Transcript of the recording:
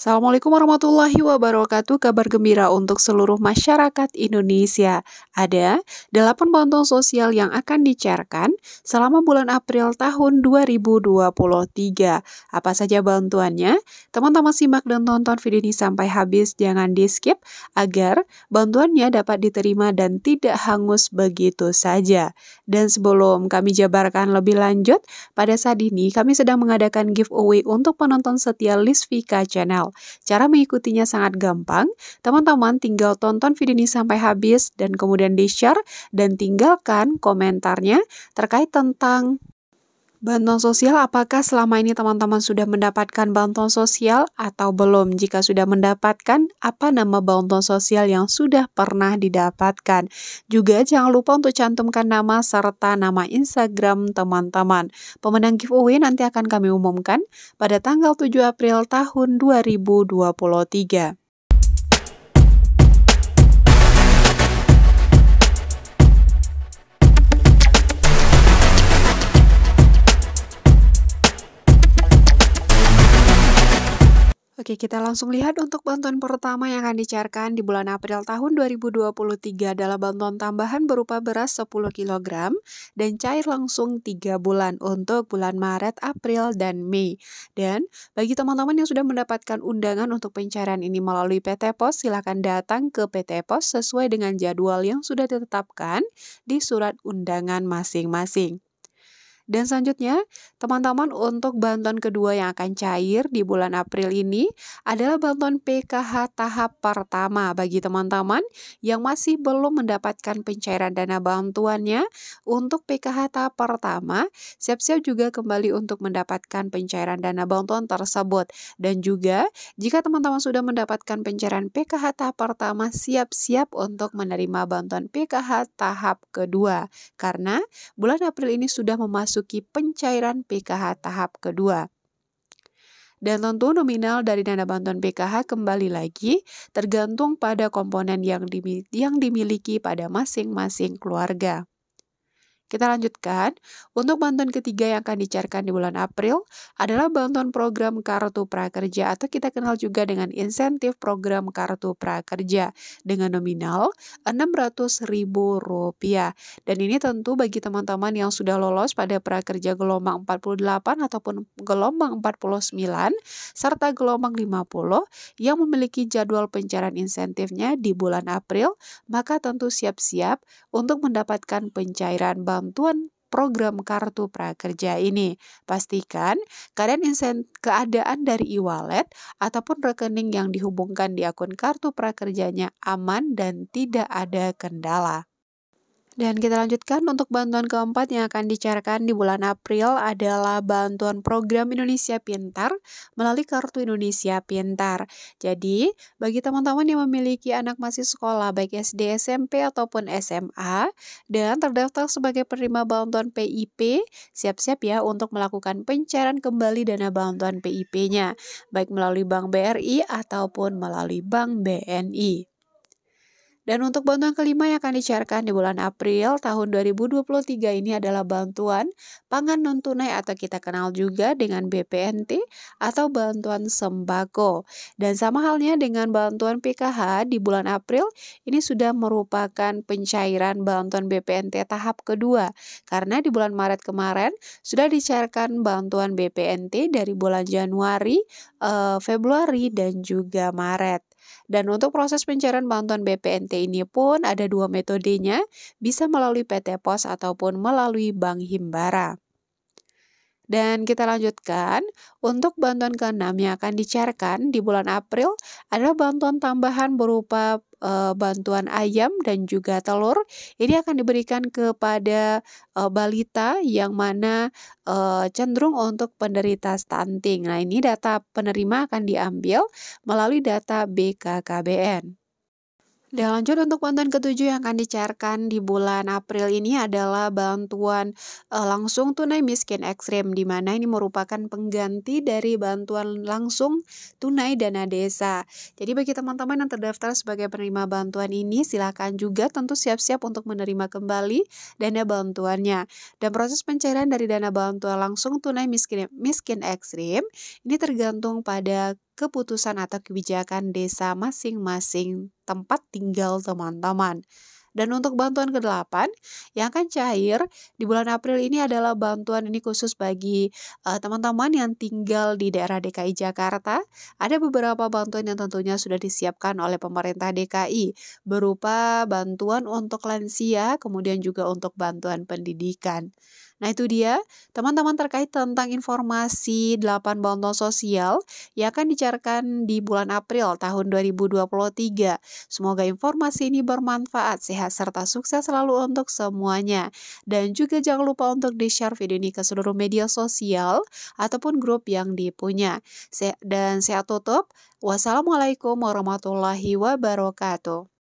Assalamualaikum warahmatullahi wabarakatuh. Kabar gembira untuk seluruh masyarakat Indonesia. Ada 8 bantuan sosial yang akan dicairkan selama bulan April tahun 2023. Apa saja bantuannya? Teman-teman simak dan tonton video ini sampai habis, jangan di-skip agar bantuannya dapat diterima dan tidak hangus begitu saja. Dan sebelum kami jabarkan lebih lanjut, pada saat ini kami sedang mengadakan giveaway untuk penonton setia Lisvika Channel. Cara mengikutinya sangat gampang, teman-teman tinggal tonton video ini sampai habis dan kemudian di-share dan tinggalkan komentarnya terkait tentang Bantuan sosial, apakah selama ini teman-teman sudah mendapatkan bantuan sosial atau belum? Jika sudah mendapatkan, apa nama bantuan sosial yang sudah pernah didapatkan? Juga jangan lupa untuk cantumkan nama serta nama Instagram teman-teman. Pemenang giveaway nanti akan kami umumkan pada tanggal 7 April tahun 2023. Oke, kita langsung lihat untuk bantuan pertama yang akan dicairkan di bulan April tahun 2023 adalah bantuan tambahan berupa beras 10 kg dan cair langsung 3 bulan untuk bulan Maret, April, dan Mei. Dan bagi teman-teman yang sudah mendapatkan undangan untuk pencarian ini melalui PT Pos, silakan datang ke PT Pos sesuai dengan jadwal yang sudah ditetapkan di surat undangan masing-masing. Dan selanjutnya, teman-teman untuk bantuan kedua yang akan cair di bulan April ini adalah bantuan PKH tahap pertama bagi teman-teman yang masih belum mendapatkan pencairan dana bantuannya. Untuk PKH tahap pertama, siap-siap juga kembali untuk mendapatkan pencairan dana bantuan tersebut. Dan juga, jika teman-teman sudah mendapatkan pencairan PKH tahap pertama, siap-siap untuk menerima bantuan PKH tahap kedua. Karena bulan April ini sudah memasuki memasuki pencairan PKH tahap kedua. Dan tentu nominal dari dana bantuan PKH kembali lagi tergantung pada komponen yang, dimiliki pada masing-masing keluarga. Kita lanjutkan, untuk bantuan ketiga yang akan dicairkan di bulan April adalah bantuan program Kartu Prakerja atau kita kenal juga dengan insentif program Kartu Prakerja dengan nominal Rp600.000. Dan ini tentu bagi teman-teman yang sudah lolos pada prakerja gelombang 48 ataupun gelombang 49 serta gelombang 50 yang memiliki jadwal pencairan insentifnya di bulan April, maka tentu siap-siap untuk mendapatkan pencairan bank bantuan program kartu prakerja ini. Pastikan keadaan insen keadaan dari e-wallet ataupun rekening yang dihubungkan di akun kartu prakerjanya aman dan tidak ada kendala. Dan kita lanjutkan untuk bantuan keempat yang akan dicarakan di bulan April adalah bantuan program Indonesia Pintar melalui Kartu Indonesia Pintar. Jadi, bagi teman-teman yang memiliki anak masih sekolah baik SD, SMP ataupun SMA dan terdaftar sebagai penerima bantuan PIP, siap-siap ya untuk melakukan pencairan kembali dana bantuan PIP-nya, baik melalui Bank BRI ataupun melalui Bank BNI. Dan untuk bantuan kelima yang akan dicairkan di bulan April tahun 2023 ini adalah bantuan pangan non tunai atau kita kenal juga dengan BPNT atau bantuan sembako. Dan sama halnya dengan bantuan PKH di bulan April ini sudah merupakan pencairan bantuan BPNT tahap kedua karena di bulan Maret kemarin sudah dicairkan bantuan BPNT dari bulan Januari, eh, Februari dan juga Maret. Dan untuk proses pencairan bantuan BPNT ini pun ada dua metodenya, bisa melalui PT Pos ataupun melalui Bank Himbara. Dan kita lanjutkan, untuk bantuan keenam yang akan dicairkan di bulan April adalah bantuan tambahan berupa e, bantuan ayam dan juga telur. Ini akan diberikan kepada e, balita yang mana e, cenderung untuk penderita stunting. Nah, ini data penerima akan diambil melalui data BKKBN lanjut untuk bantuan ketujuh yang akan dicairkan di bulan April ini adalah bantuan e, langsung tunai miskin ekstrim di mana ini merupakan pengganti dari bantuan langsung tunai dana desa. Jadi bagi teman-teman yang terdaftar sebagai penerima bantuan ini silakan juga tentu siap-siap untuk menerima kembali dana bantuannya. Dan proses pencairan dari dana bantuan langsung tunai miskin miskin ekstrim ini tergantung pada keputusan atau kebijakan desa masing-masing tempat tinggal teman-teman. Dan untuk bantuan ke-8 yang akan cair di bulan April ini adalah bantuan ini khusus bagi eh, teman-teman uh, teman -teman yang tinggal di daerah DKI Jakarta. Ada beberapa bantuan yang tentunya sudah disiapkan oleh pemerintah DKI berupa bantuan untuk lansia, kemudian juga untuk bantuan pendidikan. Nah itu dia teman-teman terkait tentang informasi 8 bantuan sosial yang akan dicarakan di bulan April tahun 2023. Semoga informasi ini bermanfaat, sehat serta sukses selalu untuk semuanya. Dan juga jangan lupa untuk di-share video ini ke seluruh media sosial ataupun grup yang dipunya. Dan saya tutup. Wassalamualaikum warahmatullahi wabarakatuh.